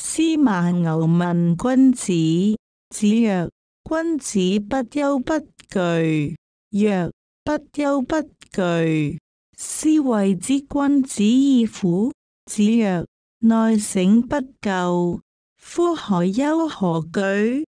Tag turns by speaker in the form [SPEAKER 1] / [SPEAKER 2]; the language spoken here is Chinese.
[SPEAKER 1] 司马牛问君子。子曰：君子不忧不惧。曰：不忧不惧，斯谓之君子乎？子曰：内省不疚，夫何忧何惧？